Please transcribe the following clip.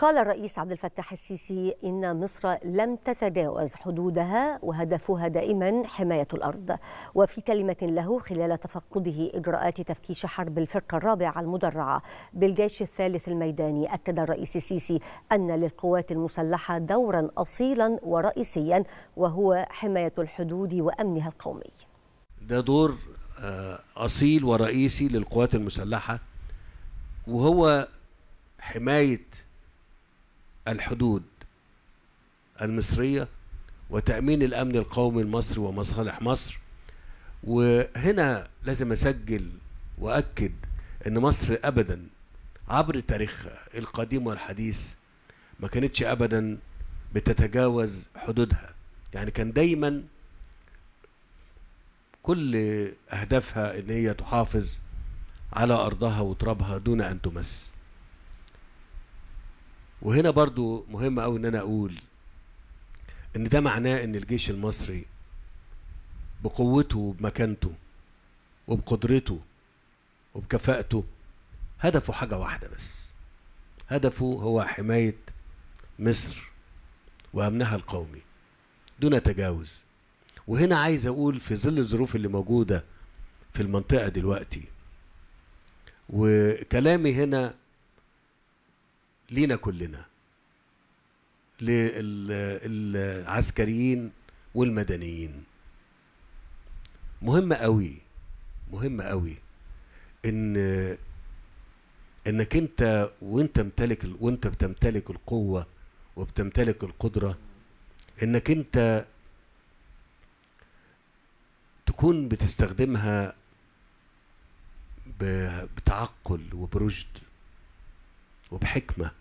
قال الرئيس عبد الفتاح السيسي إن مصر لم تتجاوز حدودها وهدفها دائما حماية الأرض وفي كلمة له خلال تفقده إجراءات تفتيش حرب الفرقة الرابعة المدرعة بالجيش الثالث الميداني أكد الرئيس السيسي أن للقوات المسلحة دورا أصيلا ورئيسيا وهو حماية الحدود وأمنها القومي ده دور آه، أصيل ورئيسي للقوات المسلحة وهو حماية الحدود المصرية وتأمين الأمن القومي المصري ومصالح مصر وهنا لازم أسجل وأكد أن مصر أبدا عبر تاريخها القديم والحديث ما كانتش أبدا بتتجاوز حدودها يعني كان دايما كل أهدافها أن هي تحافظ على أرضها وترابها دون أن تمس وهنا برضو مهم قوي ان انا اقول ان ده معناه ان الجيش المصري بقوته وبمكانته وبقدرته وبكفاءته هدفه حاجة واحدة بس هدفه هو حماية مصر وأمنها القومي دون تجاوز وهنا عايز أقول في ظل الظروف اللي موجودة في المنطقة دلوقتي وكلامي هنا لينا كلنا للعسكريين والمدنيين مهم قوي مهم قوي ان انك انت وانت امتلك وانت بتمتلك القوه وبتمتلك القدره انك انت تكون بتستخدمها بتعقل وبرشد وبحكمه